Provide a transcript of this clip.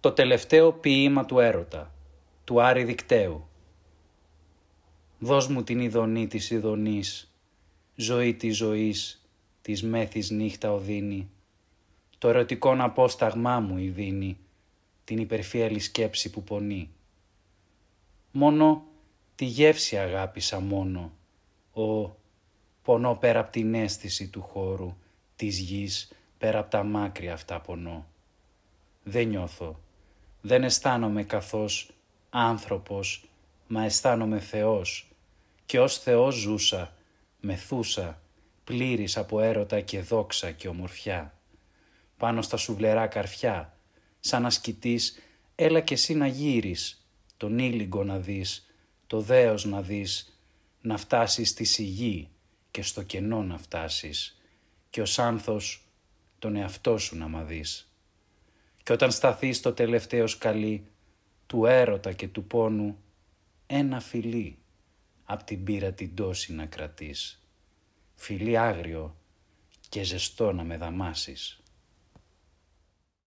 το τελευταίο ποίημα του έρωτα, του Άρη Δικταίου. Δώσ' μου την ειδονή της ειδονής, ζωή της ζωής, της μέθης νύχτα οδύνη, το ερωτικό απόσταγμά μου η την υπερφιέλη σκέψη που πονεί. Μόνο τη γεύση αγάπησα μόνο, ο πονώ πέρα από την αίσθηση του χώρου, της γης, πέρα από τα μάκρυα αυτά πονώ. Δεν νιώθω δεν αισθάνομαι καθώς άνθρωπος, μα αισθάνομαι Θεός και ως Θεός ζούσα, μεθούσα, πλήρης από έρωτα και δόξα και ομορφιά. Πάνω στα σουβλερά καρφιά, σαν ασκητής, έλα και εσύ να γύρεις, τον ήλιγκο να δεις, το δέος να δεις, να φτάσεις στη σιγή και στο κενό να φτάσεις και ως άνθος τον εαυτό σου να μαδείς. Και όταν σταθείς στο τελευταίο σκαλί του έρωτα και του πόνου, ένα φιλί απ' την πύρα την τόση να κρατείς. Φιλί άγριο και ζεστό να με δαμάσεις.